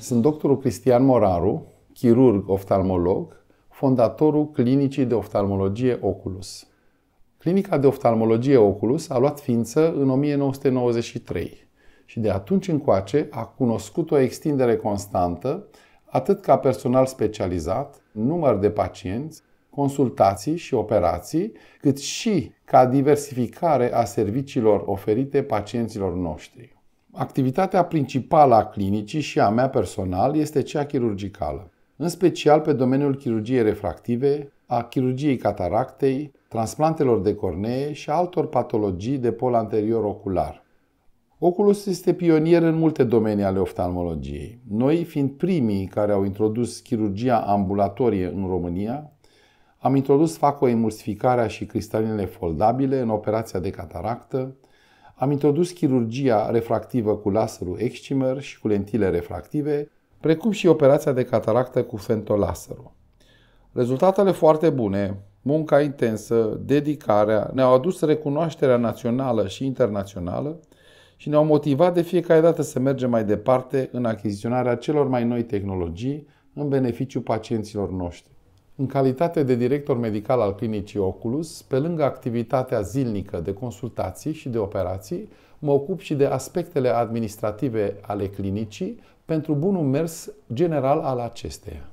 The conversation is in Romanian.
Sunt doctorul Cristian Moraru, chirurg oftalmolog, fondatorul Clinicii de Oftalmologie Oculus. Clinica de Oftalmologie Oculus a luat ființă în 1993 și de atunci încoace a cunoscut o extindere constantă, atât ca personal specializat, număr de pacienți, consultații și operații, cât și ca diversificare a serviciilor oferite pacienților noștri. Activitatea principală a clinicii și a mea personal este cea chirurgicală, în special pe domeniul chirurgiei refractive, a chirurgiei cataractei, transplantelor de cornee și altor patologii de pol anterior ocular. Oculus este pionier în multe domenii ale oftalmologiei, noi fiind primii care au introdus chirurgia ambulatorie în România, am introdus facoemulsificarea și cristalinele foldabile în operația de cataractă, am introdus chirurgia refractivă cu laserul excimer și cu lentile refractive, precum și operația de cataractă cu fentolaserul. Rezultatele foarte bune, munca intensă, dedicarea ne-au adus recunoașterea națională și internațională și ne-au motivat de fiecare dată să mergem mai departe în achiziționarea celor mai noi tehnologii în beneficiu pacienților noștri. În calitate de director medical al clinicii Oculus, pe lângă activitatea zilnică de consultații și de operații, mă ocup și de aspectele administrative ale clinicii pentru bunul mers general al acesteia.